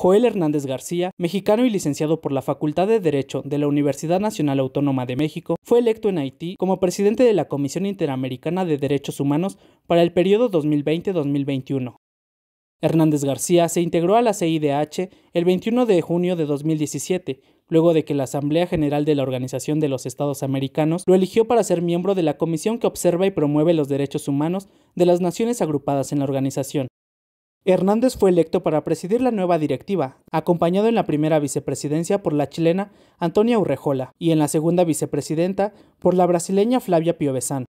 Joel Hernández García, mexicano y licenciado por la Facultad de Derecho de la Universidad Nacional Autónoma de México, fue electo en Haití como presidente de la Comisión Interamericana de Derechos Humanos para el periodo 2020-2021. Hernández García se integró a la CIDH el 21 de junio de 2017, luego de que la Asamblea General de la Organización de los Estados Americanos lo eligió para ser miembro de la comisión que observa y promueve los derechos humanos de las naciones agrupadas en la organización. Hernández fue electo para presidir la nueva directiva, acompañado en la primera vicepresidencia por la chilena Antonia Urrejola y en la segunda vicepresidenta por la brasileña Flavia Piovesan.